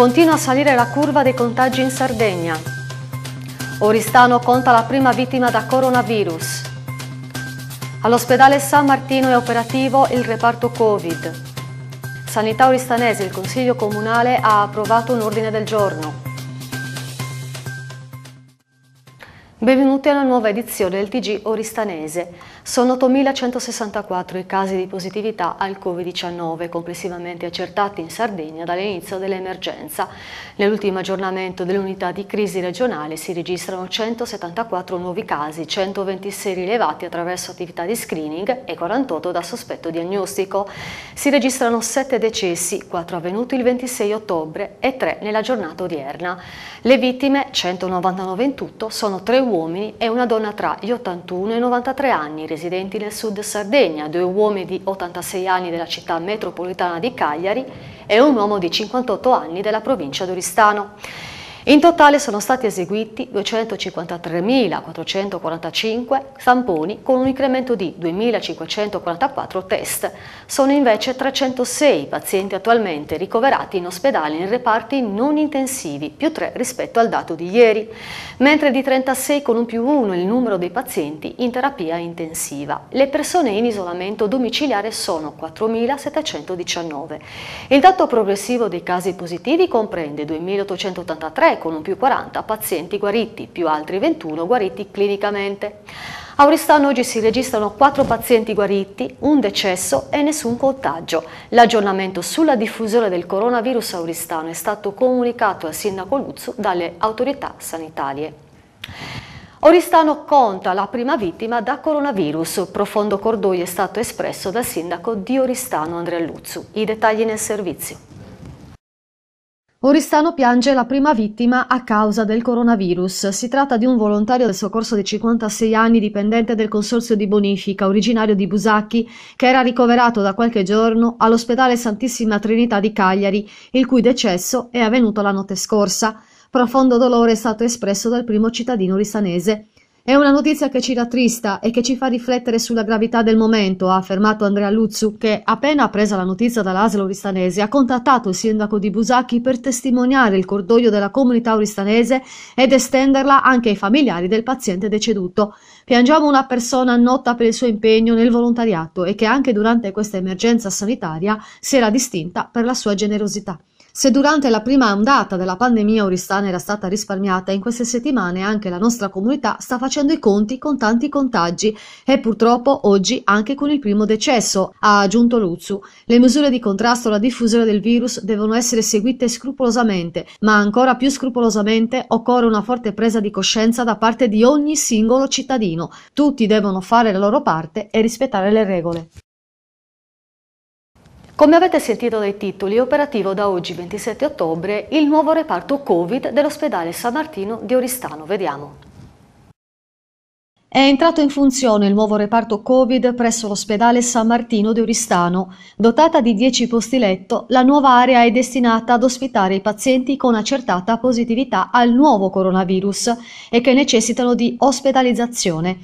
Continua a salire la curva dei contagi in Sardegna. Oristano conta la prima vittima da coronavirus. All'ospedale San Martino è operativo il reparto Covid. Sanità Oristanese, il Consiglio Comunale ha approvato un ordine del giorno. Benvenuti alla nuova edizione del TG Oristanese. Sono 8.164 i casi di positività al Covid-19 complessivamente accertati in Sardegna dall'inizio dell'emergenza. Nell'ultimo aggiornamento dell'unità di crisi regionale si registrano 174 nuovi casi, 126 rilevati attraverso attività di screening e 48 da sospetto diagnostico. Si registrano 7 decessi, 4 avvenuti il 26 ottobre e 3 nella giornata odierna. Le vittime, 199 in tutto, sono 3 uomini uomini e una donna tra gli 81 e i 93 anni residenti nel sud Sardegna, due uomini di 86 anni della città metropolitana di Cagliari e un uomo di 58 anni della provincia d'Oristano. In totale sono stati eseguiti 253.445 tamponi con un incremento di 2.544 test. Sono invece 306 pazienti attualmente ricoverati in ospedale in reparti non intensivi, più 3 rispetto al dato di ieri, mentre di 36 con un più 1 il numero dei pazienti in terapia intensiva. Le persone in isolamento domiciliare sono 4.719. Il dato progressivo dei casi positivi comprende 2.883 3 con un più 40 pazienti guariti, più altri 21 guariti clinicamente. A Oristano oggi si registrano 4 pazienti guariti, un decesso e nessun contagio. L'aggiornamento sulla diffusione del coronavirus a Oristano è stato comunicato al sindaco Luzzu dalle autorità sanitarie. Oristano conta la prima vittima da coronavirus. Profondo cordoglio è stato espresso dal sindaco di Oristano Andrea Luzzu. I dettagli nel servizio. Oristano piange la prima vittima a causa del coronavirus. Si tratta di un volontario del soccorso di 56 anni dipendente del Consorzio di Bonifica, originario di Busacchi, che era ricoverato da qualche giorno all'ospedale Santissima Trinità di Cagliari, il cui decesso è avvenuto la notte scorsa. Profondo dolore è stato espresso dal primo cittadino risanese. È una notizia che ci rattrista e che ci fa riflettere sulla gravità del momento, ha affermato Andrea Luzzu, che, appena presa la notizia dall'Aslo oristanese, ha contattato il sindaco di Busacchi per testimoniare il cordoglio della comunità oristanese ed estenderla anche ai familiari del paziente deceduto. Piangiamo una persona nota per il suo impegno nel volontariato e che anche durante questa emergenza sanitaria si era distinta per la sua generosità. Se durante la prima ondata della pandemia Oristana era stata risparmiata, in queste settimane anche la nostra comunità sta facendo i conti con tanti contagi e purtroppo oggi anche con il primo decesso, ha aggiunto Luzzu. Le misure di contrasto alla diffusione del virus devono essere seguite scrupolosamente, ma ancora più scrupolosamente occorre una forte presa di coscienza da parte di ogni singolo cittadino. Tutti devono fare la loro parte e rispettare le regole. Come avete sentito dai titoli, è operativo da oggi 27 ottobre il nuovo reparto Covid dell'ospedale San Martino di Oristano. Vediamo. È entrato in funzione il nuovo reparto Covid presso l'ospedale San Martino di Oristano. Dotata di 10 posti letto, la nuova area è destinata ad ospitare i pazienti con accertata positività al nuovo coronavirus e che necessitano di ospedalizzazione.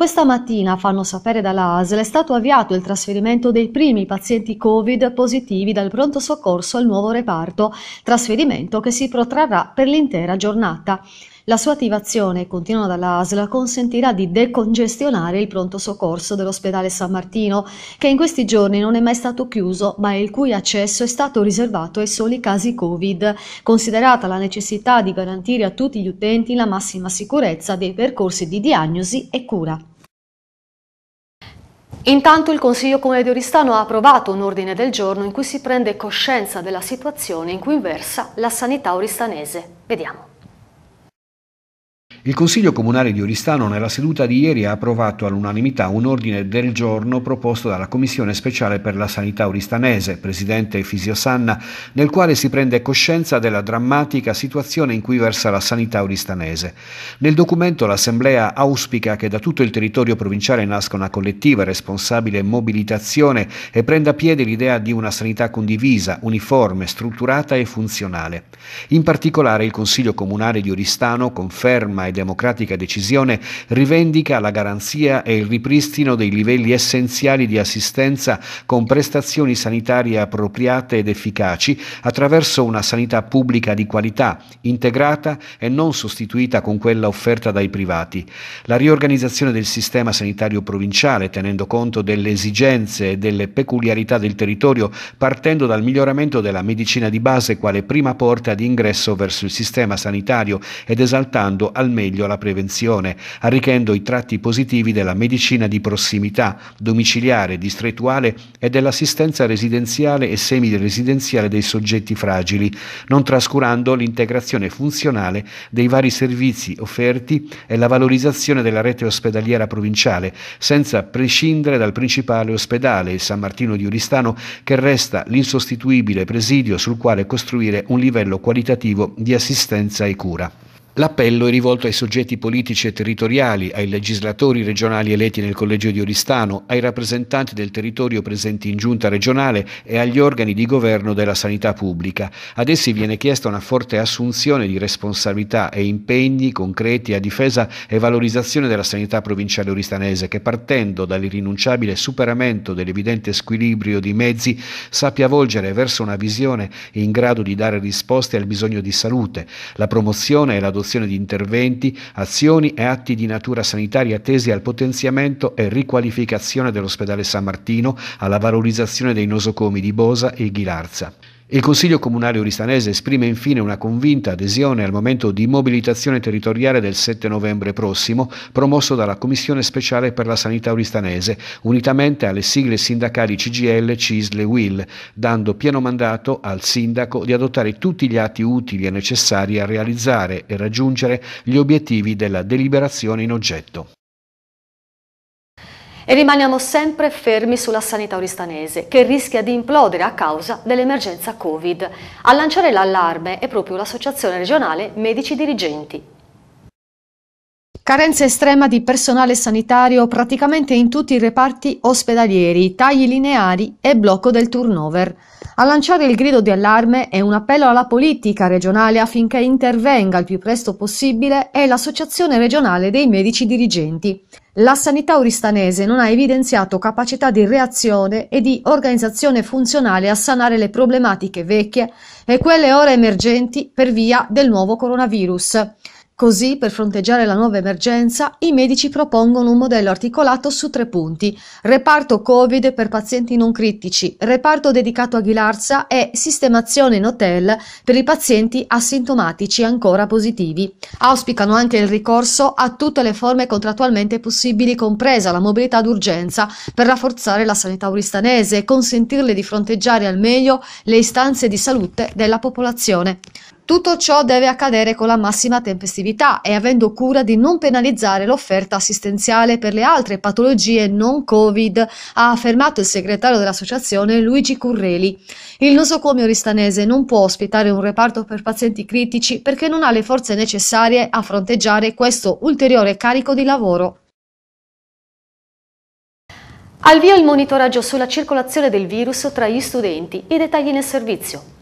Questa mattina, fanno sapere dalla ASL, è stato avviato il trasferimento dei primi pazienti Covid positivi dal pronto soccorso al nuovo reparto, trasferimento che si protrarrà per l'intera giornata. La sua attivazione, continua dalla ASL, consentirà di decongestionare il pronto soccorso dell'ospedale San Martino, che in questi giorni non è mai stato chiuso, ma il cui accesso è stato riservato ai soli casi Covid, considerata la necessità di garantire a tutti gli utenti la massima sicurezza dei percorsi di diagnosi e cura. Intanto il Consiglio Comune di Oristano ha approvato un ordine del giorno in cui si prende coscienza della situazione in cui versa la sanità oristanese. Vediamo. Il Consiglio Comunale di Oristano nella seduta di ieri ha approvato all'unanimità un ordine del giorno proposto dalla Commissione speciale per la sanità oristanese, presidente Fisio Sanna, nel quale si prende coscienza della drammatica situazione in cui versa la sanità oristanese. Nel documento l'Assemblea auspica che da tutto il territorio provinciale nasca una collettiva responsabile mobilitazione e prenda piede l'idea di una sanità condivisa, uniforme, strutturata e funzionale. In particolare il Consiglio Comunale di Oristano conferma e democratica decisione rivendica la garanzia e il ripristino dei livelli essenziali di assistenza con prestazioni sanitarie appropriate ed efficaci attraverso una sanità pubblica di qualità, integrata e non sostituita con quella offerta dai privati. La riorganizzazione del sistema sanitario provinciale, tenendo conto delle esigenze e delle peculiarità del territorio, partendo dal miglioramento della medicina di base quale prima porta di ingresso verso il sistema sanitario ed esaltando almeno meglio la prevenzione, arricchendo i tratti positivi della medicina di prossimità, domiciliare, distrettuale e dell'assistenza residenziale e semiresidenziale dei soggetti fragili, non trascurando l'integrazione funzionale dei vari servizi offerti e la valorizzazione della rete ospedaliera provinciale, senza prescindere dal principale ospedale, il San Martino di Oristano, che resta l'insostituibile presidio sul quale costruire un livello qualitativo di assistenza e cura. L'appello è rivolto ai soggetti politici e territoriali, ai legislatori regionali eletti nel Collegio di Oristano, ai rappresentanti del territorio presenti in giunta regionale e agli organi di governo della sanità pubblica. Ad essi viene chiesta una forte assunzione di responsabilità e impegni concreti a difesa e valorizzazione della sanità provinciale oristanese che partendo dall'irrinunciabile superamento dell'evidente squilibrio di mezzi sappia volgere verso una visione in grado di dare risposte al bisogno di salute, la promozione e la l'adozione di interventi, azioni e atti di natura sanitaria tesi al potenziamento e riqualificazione dell'ospedale San Martino, alla valorizzazione dei nosocomi di Bosa e Ghilarza. Il Consiglio Comunale Oristanese esprime infine una convinta adesione al momento di mobilitazione territoriale del 7 novembre prossimo, promosso dalla Commissione Speciale per la Sanità Oristanese, unitamente alle sigle sindacali CGL, CISL e WIL, dando pieno mandato al Sindaco di adottare tutti gli atti utili e necessari a realizzare e raggiungere gli obiettivi della deliberazione in oggetto. E rimaniamo sempre fermi sulla sanità oristanese, che rischia di implodere a causa dell'emergenza Covid. A lanciare l'allarme è proprio l'Associazione regionale Medici Dirigenti. Carenza estrema di personale sanitario praticamente in tutti i reparti ospedalieri, tagli lineari e blocco del turnover. A lanciare il grido di allarme è un appello alla politica regionale affinché intervenga il più presto possibile è l'Associazione regionale dei medici dirigenti. La sanità oristanese non ha evidenziato capacità di reazione e di organizzazione funzionale a sanare le problematiche vecchie e quelle ora emergenti per via del nuovo coronavirus. Così, per fronteggiare la nuova emergenza, i medici propongono un modello articolato su tre punti. Reparto Covid per pazienti non critici, reparto dedicato a Ghilarza e sistemazione in hotel per i pazienti asintomatici ancora positivi. Auspicano anche il ricorso a tutte le forme contrattualmente possibili, compresa la mobilità d'urgenza, per rafforzare la sanità uristanese e consentirle di fronteggiare al meglio le istanze di salute della popolazione. Tutto ciò deve accadere con la massima tempestività e avendo cura di non penalizzare l'offerta assistenziale per le altre patologie non Covid, ha affermato il segretario dell'associazione Luigi Curreli. Il nosocomio ristanese non può ospitare un reparto per pazienti critici perché non ha le forze necessarie a fronteggiare questo ulteriore carico di lavoro. Al via il monitoraggio sulla circolazione del virus tra gli studenti, i dettagli nel servizio.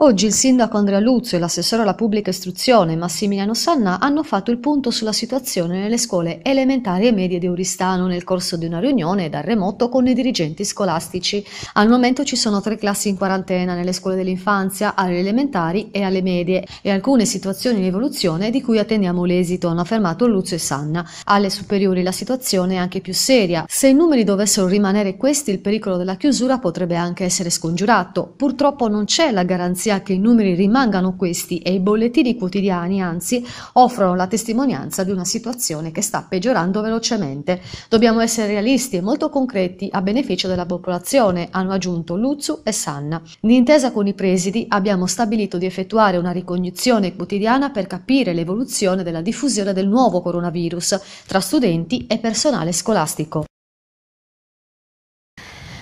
Oggi il sindaco Andrea Luzzo e l'assessore alla pubblica istruzione Massimiliano Sanna hanno fatto il punto sulla situazione nelle scuole elementari e medie di Oristano nel corso di una riunione da remoto con i dirigenti scolastici. Al momento ci sono tre classi in quarantena nelle scuole dell'infanzia, alle elementari e alle medie e alcune situazioni in evoluzione di cui attendiamo l'esito, hanno affermato Luzzo e Sanna. Alle superiori la situazione è anche più seria. Se i numeri dovessero rimanere questi il pericolo della chiusura potrebbe anche essere scongiurato. Purtroppo non c'è la garanzia sia che i numeri rimangano questi e i bollettini quotidiani, anzi, offrono la testimonianza di una situazione che sta peggiorando velocemente. Dobbiamo essere realisti e molto concreti a beneficio della popolazione, hanno aggiunto Luzzu e Sanna. In intesa con i presidi abbiamo stabilito di effettuare una ricognizione quotidiana per capire l'evoluzione della diffusione del nuovo coronavirus tra studenti e personale scolastico.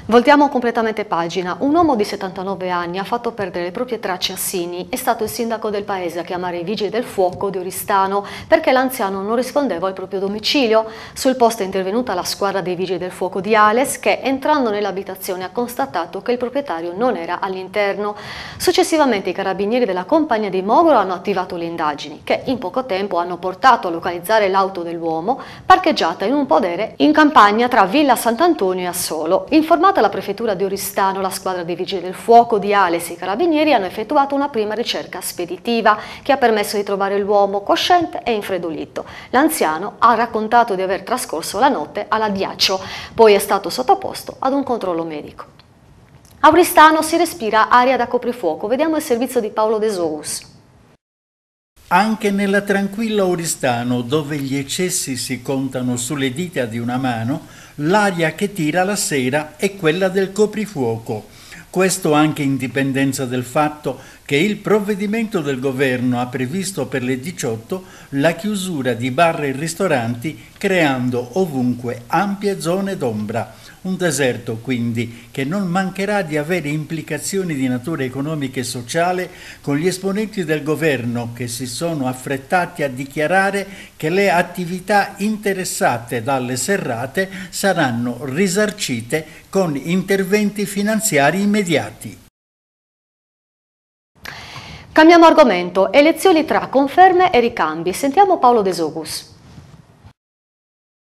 Voltiamo completamente pagina. Un uomo di 79 anni ha fatto perdere le proprie tracce a Sini. È stato il sindaco del paese a chiamare i vigili del fuoco di Oristano perché l'anziano non rispondeva al proprio domicilio. Sul posto è intervenuta la squadra dei vigili del fuoco di Ales che entrando nell'abitazione ha constatato che il proprietario non era all'interno. Successivamente i carabinieri della compagnia di Mogolo hanno attivato le indagini che in poco tempo hanno portato a localizzare l'auto dell'uomo parcheggiata in un podere in campagna tra Villa Sant'Antonio e Assolo. Informato arrivata alla prefettura di Oristano, la squadra dei vigili del fuoco di Ales e i carabinieri hanno effettuato una prima ricerca speditiva che ha permesso di trovare l'uomo cosciente e infredolito. L'anziano ha raccontato di aver trascorso la notte all'addiaccio, poi è stato sottoposto ad un controllo medico. A Oristano si respira aria da coprifuoco, vediamo il servizio di Paolo De Sous. Anche nella tranquilla Oristano, dove gli eccessi si contano sulle dita di una mano, l'aria che tira la sera è quella del coprifuoco. Questo anche in dipendenza del fatto che il provvedimento del governo ha previsto per le 18 la chiusura di bar e ristoranti creando ovunque ampie zone d'ombra. Un deserto, quindi, che non mancherà di avere implicazioni di natura economica e sociale con gli esponenti del governo che si sono affrettati a dichiarare che le attività interessate dalle serrate saranno risarcite con interventi finanziari immediati. Cambiamo argomento, elezioni tra conferme e ricambi. Sentiamo Paolo Desogus.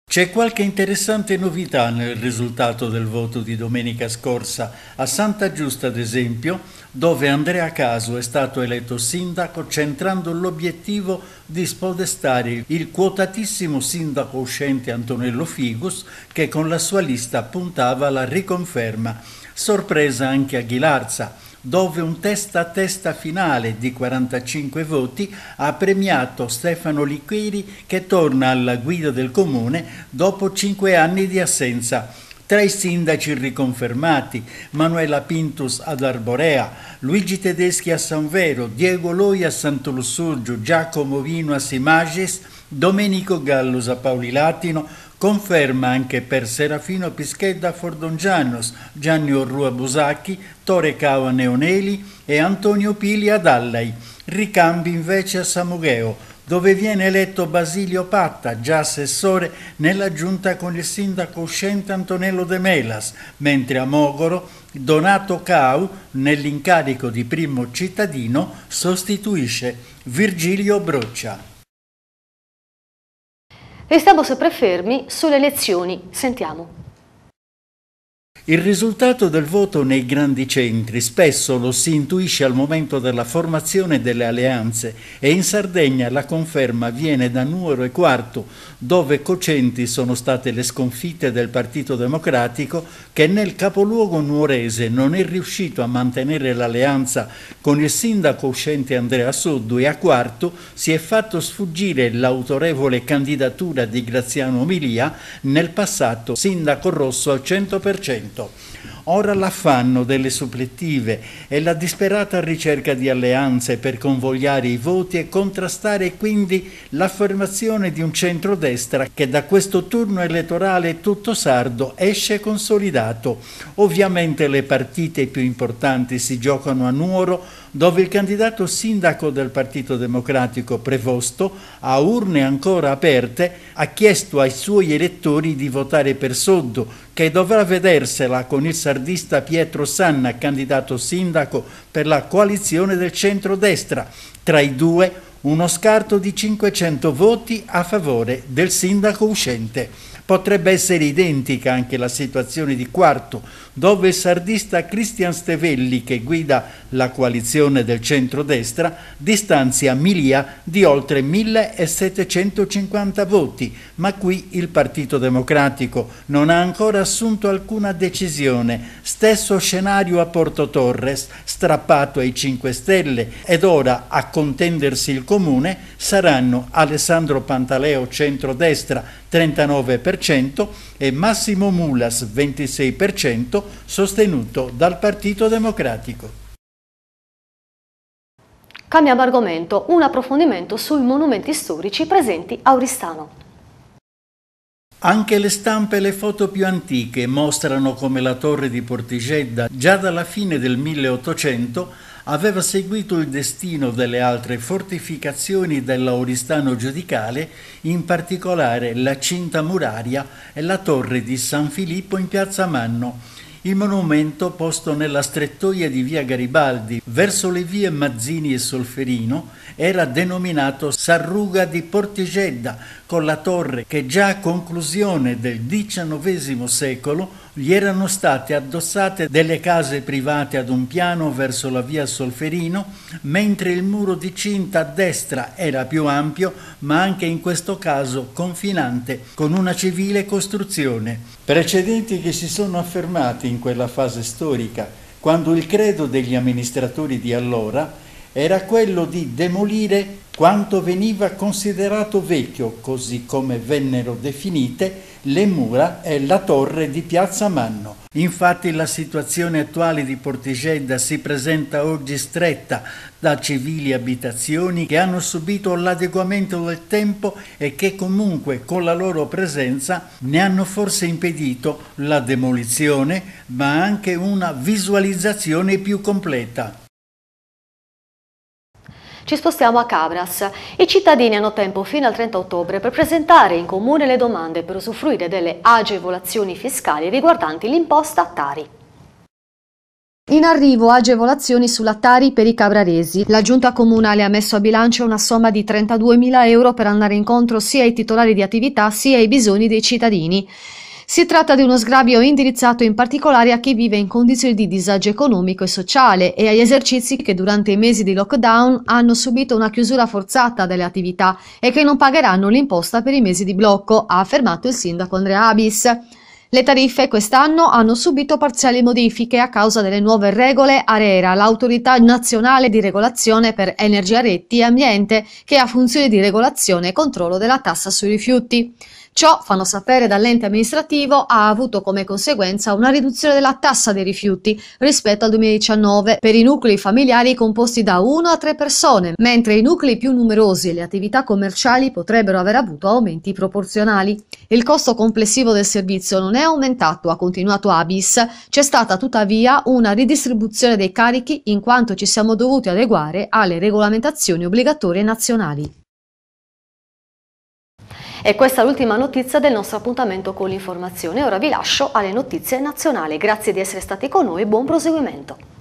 C'è qualche interessante novità nel risultato del voto di domenica scorsa, a Santa Giusta ad esempio, dove Andrea Caso è stato eletto sindaco centrando l'obiettivo di spodestare il quotatissimo sindaco uscente Antonello Figus che con la sua lista puntava alla riconferma. Sorpresa anche a Ghilarza, dove un testa a testa finale di 45 voti ha premiato Stefano Liquiri che torna alla guida del comune dopo 5 anni di assenza. Tra i sindaci riconfermati, Manuela Pintus ad Arborea, Luigi Tedeschi a San Vero, Diego Loi a Santo Lussurgio, Giacomo Vino a Simages, Domenico Gallus a Paoli Latino, Conferma anche per Serafino Pischedda Fordongianos, Gianni Orrua Busacchi, Tore Cava Neoneli e Antonio Pili ad Ricambi invece a Samugheo, dove viene eletto Basilio Patta, già assessore, nella giunta con il sindaco uscente Antonello De Melas, mentre a Mogoro Donato Cau, nell'incarico di primo cittadino, sostituisce Virgilio Broccia. Restiamo sempre fermi sulle lezioni. Sentiamo. Il risultato del voto nei grandi centri spesso lo si intuisce al momento della formazione delle alleanze e in Sardegna la conferma viene da Nuoro e Quarto, dove cocenti sono state le sconfitte del Partito Democratico che nel capoluogo nuorese non è riuscito a mantenere l'alleanza con il sindaco uscente Andrea Soddu e a Quarto si è fatto sfuggire l'autorevole candidatura di Graziano Milia nel passato sindaco rosso al 100%. Novecento. Ora l'affanno delle supplettive e la disperata ricerca di alleanze per convogliare i voti e contrastare quindi l'affermazione di un centrodestra che da questo turno elettorale tutto sardo esce consolidato. Ovviamente le partite più importanti si giocano a Nuoro dove il candidato sindaco del Partito Democratico Prevosto, a urne ancora aperte, ha chiesto ai suoi elettori di votare per Soddo, che dovrà vedersela con il sardista Pietro Sanna, candidato sindaco per la coalizione del centrodestra. Tra i due uno scarto di 500 voti a favore del sindaco uscente. Potrebbe essere identica anche la situazione di Quarto, dove il sardista Cristian Stevelli, che guida la coalizione del centrodestra, distanzia Milia di oltre 1750 voti, ma qui il Partito Democratico non ha ancora assunto alcuna decisione. Stesso scenario a Porto Torres, strappato ai 5 Stelle, ed ora a contendersi il comune saranno Alessandro Pantaleo centrodestra 39% e Massimo Mulas 26% sostenuto dal Partito Democratico. Cambiamo argomento, un approfondimento sui monumenti storici presenti a Oristano. Anche le stampe e le foto più antiche mostrano come la torre di Portigedda, già dalla fine del 1800, aveva seguito il destino delle altre fortificazioni dell'Auristano Giudicale, in particolare la cinta muraria e la torre di San Filippo in piazza Manno, il monumento posto nella strettoia di via Garibaldi verso le vie Mazzini e Solferino era denominato Sarruga di Portigedda con la torre che già a conclusione del XIX secolo gli erano state addossate delle case private ad un piano verso la via Solferino, mentre il muro di cinta a destra era più ampio, ma anche in questo caso confinante con una civile costruzione. Precedenti che si sono affermati in quella fase storica, quando il credo degli amministratori di allora era quello di demolire quanto veniva considerato vecchio, così come vennero definite le mura e la torre di Piazza Manno. Infatti la situazione attuale di Portigedda si presenta oggi stretta da civili abitazioni che hanno subito l'adeguamento del tempo e che comunque con la loro presenza ne hanno forse impedito la demolizione, ma anche una visualizzazione più completa. Ci spostiamo a Cabras. I cittadini hanno tempo fino al 30 ottobre per presentare in comune le domande per usufruire delle agevolazioni fiscali riguardanti l'imposta Tari. In arrivo agevolazioni sulla Tari per i cabraresi. La giunta comunale ha messo a bilancio una somma di 32.000 euro per andare incontro sia ai titolari di attività sia ai bisogni dei cittadini. Si tratta di uno sgravio indirizzato in particolare a chi vive in condizioni di disagio economico e sociale e agli esercizi che durante i mesi di lockdown hanno subito una chiusura forzata delle attività e che non pagheranno l'imposta per i mesi di blocco, ha affermato il sindaco Andrea Abis. Le tariffe quest'anno hanno subito parziali modifiche a causa delle nuove regole ARERA, l'autorità nazionale di regolazione per energia, reti e ambiente, che ha funzioni di regolazione e controllo della tassa sui rifiuti. Ciò, fanno sapere dall'ente amministrativo, ha avuto come conseguenza una riduzione della tassa dei rifiuti rispetto al 2019 per i nuclei familiari composti da 1 a 3 persone, mentre i nuclei più numerosi e le attività commerciali potrebbero aver avuto aumenti proporzionali. Il costo complessivo del servizio non è aumentato, ha continuato Abis. C'è stata tuttavia una ridistribuzione dei carichi in quanto ci siamo dovuti adeguare alle regolamentazioni obbligatorie nazionali. E questa è l'ultima notizia del nostro appuntamento con l'informazione. Ora vi lascio alle notizie nazionali. Grazie di essere stati con noi buon proseguimento.